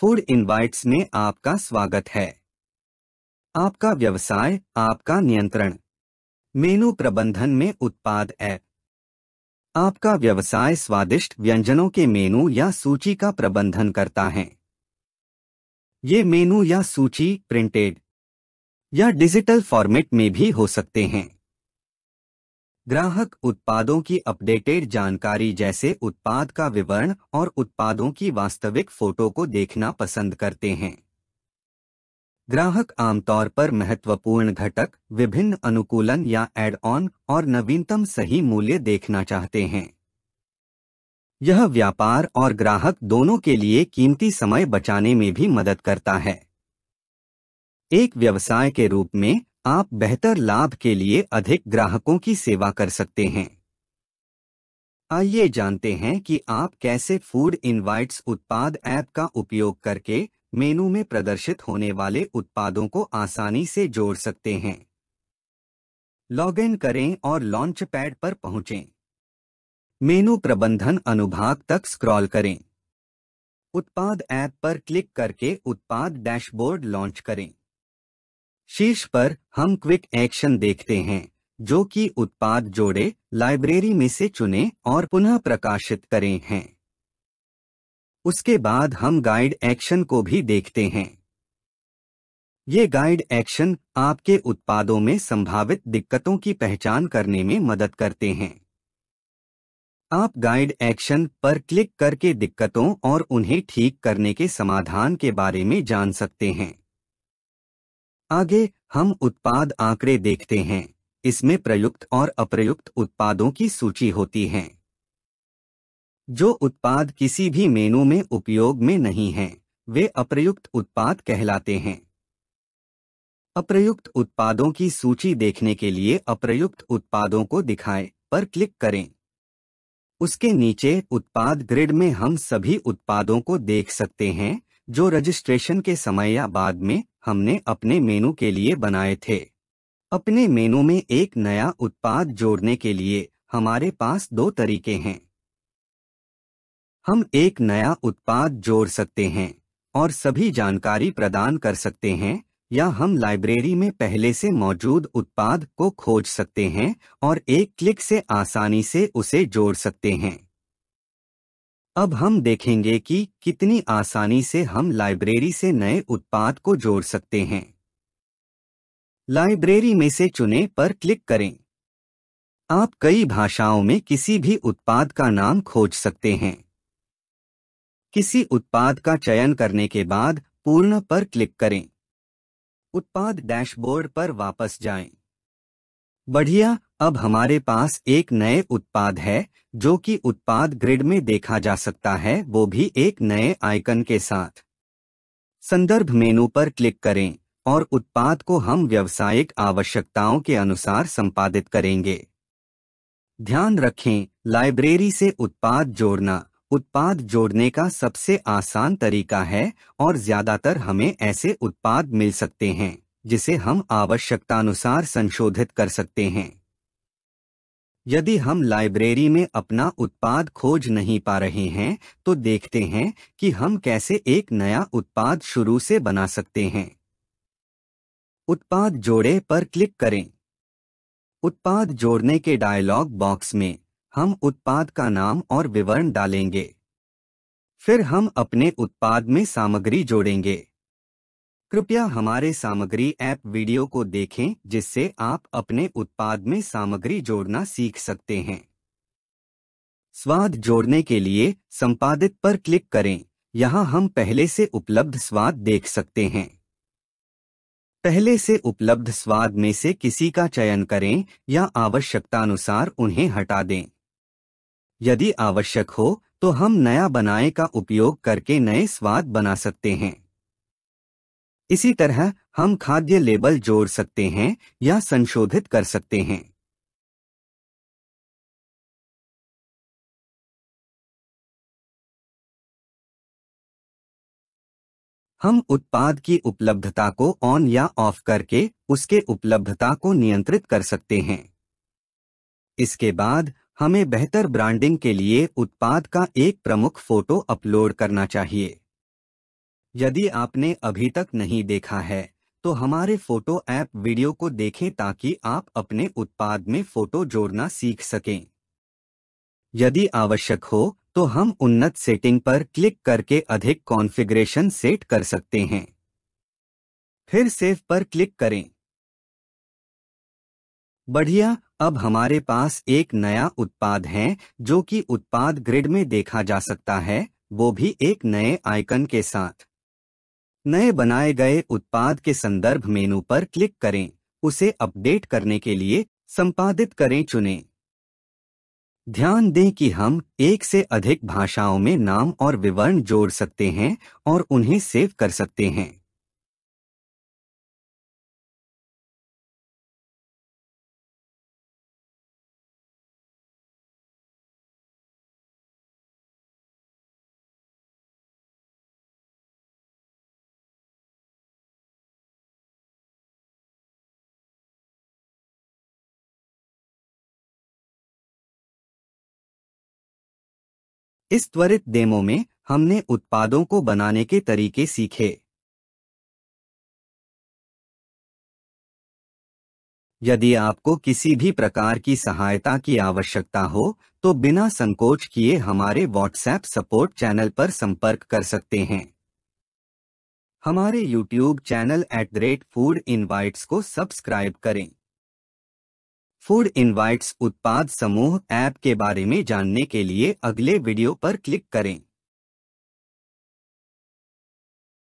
Food invites में आपका स्वागत है आपका व्यवसाय आपका नियंत्रण मेनू प्रबंधन में उत्पाद ऐप आपका व्यवसाय स्वादिष्ट व्यंजनों के मेनू या सूची का प्रबंधन करता है ये मेनू या सूची प्रिंटेड या डिजिटल फॉर्मेट में भी हो सकते हैं ग्राहक उत्पादों की अपडेटेड जानकारी जैसे उत्पाद का विवरण और उत्पादों की वास्तविक फोटो को देखना पसंद करते हैं ग्राहक आमतौर पर महत्वपूर्ण घटक विभिन्न अनुकूलन या एड ऑन और नवीनतम सही मूल्य देखना चाहते हैं यह व्यापार और ग्राहक दोनों के लिए कीमती समय बचाने में भी मदद करता है एक व्यवसाय के रूप में आप बेहतर लाभ के लिए अधिक ग्राहकों की सेवा कर सकते हैं आइए जानते हैं कि आप कैसे फूड इनवाइट्स उत्पाद ऐप का उपयोग करके मेनू में प्रदर्शित होने वाले उत्पादों को आसानी से जोड़ सकते हैं लॉग इन करें और लॉन्च पैड पर पहुंचें। मेनू प्रबंधन अनुभाग तक स्क्रॉल करें उत्पाद ऐप पर क्लिक करके उत्पाद डैशबोर्ड लॉन्च करें शीर्ष पर हम क्विक एक्शन देखते हैं जो कि उत्पाद जोड़े लाइब्रेरी में से चुने और पुनः प्रकाशित करें हैं उसके बाद हम गाइड एक्शन को भी देखते हैं ये गाइड एक्शन आपके उत्पादों में संभावित दिक्कतों की पहचान करने में मदद करते हैं आप गाइड एक्शन पर क्लिक करके दिक्कतों और उन्हें ठीक करने के समाधान के बारे में जान सकते हैं आगे हम उत्पाद आंकड़े देखते हैं इसमें प्रयुक्त और अप्रयुक्त उत्पादों की सूची होती है जो उत्पाद किसी भी मेनू में उपयोग में नहीं है वे अप्रयुक्त उत्पाद कहलाते हैं अप्रयुक्त उत्पादों की सूची देखने के लिए अप्रयुक्त उत्पादों को दिखाएं पर क्लिक करें उसके नीचे उत्पाद ग्रिड में हम सभी उत्पादों को देख सकते हैं जो रजिस्ट्रेशन के समय या बाद में हमने अपने मेनू के लिए बनाए थे अपने मेनू में एक नया उत्पाद जोड़ने के लिए हमारे पास दो तरीके हैं हम एक नया उत्पाद जोड़ सकते हैं और सभी जानकारी प्रदान कर सकते हैं या हम लाइब्रेरी में पहले से मौजूद उत्पाद को खोज सकते हैं और एक क्लिक से आसानी से उसे जोड़ सकते हैं अब हम देखेंगे कि कितनी आसानी से हम लाइब्रेरी से नए उत्पाद को जोड़ सकते हैं लाइब्रेरी में से चुने पर क्लिक करें आप कई भाषाओं में किसी भी उत्पाद का नाम खोज सकते हैं किसी उत्पाद का चयन करने के बाद पूर्ण पर क्लिक करें उत्पाद डैशबोर्ड पर वापस जाएं। बढ़िया अब हमारे पास एक नए उत्पाद है जो कि उत्पाद ग्रिड में देखा जा सकता है वो भी एक नए आइकन के साथ संदर्भ मेनू पर क्लिक करें और उत्पाद को हम व्यवसायिक आवश्यकताओं के अनुसार संपादित करेंगे ध्यान रखें लाइब्रेरी से उत्पाद जोड़ना उत्पाद जोड़ने का सबसे आसान तरीका है और ज्यादातर हमें ऐसे उत्पाद मिल सकते हैं जिसे हम आवश्यकतानुसार संशोधित कर सकते हैं यदि हम लाइब्रेरी में अपना उत्पाद खोज नहीं पा रहे हैं तो देखते हैं कि हम कैसे एक नया उत्पाद शुरू से बना सकते हैं उत्पाद जोड़े पर क्लिक करें उत्पाद जोड़ने के डायलॉग बॉक्स में हम उत्पाद का नाम और विवरण डालेंगे फिर हम अपने उत्पाद में सामग्री जोड़ेंगे कृपया हमारे सामग्री ऐप वीडियो को देखें जिससे आप अपने उत्पाद में सामग्री जोड़ना सीख सकते हैं स्वाद जोड़ने के लिए संपादित पर क्लिक करें यहाँ हम पहले से उपलब्ध स्वाद देख सकते हैं पहले से उपलब्ध स्वाद में से किसी का चयन करें या आवश्यकतानुसार उन्हें हटा दें यदि आवश्यक हो तो हम नया बनाए का उपयोग करके नए स्वाद बना सकते हैं इसी तरह हम खाद्य लेबल जोड़ सकते हैं या संशोधित कर सकते हैं हम उत्पाद की उपलब्धता को ऑन या ऑफ करके उसके उपलब्धता को नियंत्रित कर सकते हैं इसके बाद हमें बेहतर ब्रांडिंग के लिए उत्पाद का एक प्रमुख फोटो अपलोड करना चाहिए यदि आपने अभी तक नहीं देखा है तो हमारे फोटो ऐप वीडियो को देखें ताकि आप अपने उत्पाद में फोटो जोड़ना सीख सकें यदि आवश्यक हो तो हम उन्नत सेटिंग पर क्लिक करके अधिक कॉन्फ़िगरेशन सेट कर सकते हैं फिर सेव पर क्लिक करें बढ़िया अब हमारे पास एक नया उत्पाद है जो कि उत्पाद ग्रिड में देखा जा सकता है वो भी एक नए आइकन के साथ नए बनाए गए उत्पाद के संदर्भ मेनू पर क्लिक करें उसे अपडेट करने के लिए संपादित करें चुनें ध्यान दें कि हम एक से अधिक भाषाओं में नाम और विवरण जोड़ सकते हैं और उन्हें सेव कर सकते हैं इस त्वरित डेमो में हमने उत्पादों को बनाने के तरीके सीखे यदि आपको किसी भी प्रकार की सहायता की आवश्यकता हो तो बिना संकोच किए हमारे व्हाट्सएप सपोर्ट चैनल पर संपर्क कर सकते हैं हमारे YouTube channel at the rate food invites को सब्सक्राइब करें फूड इनवाइट्स उत्पाद समूह ऐप के बारे में जानने के लिए अगले वीडियो पर क्लिक करें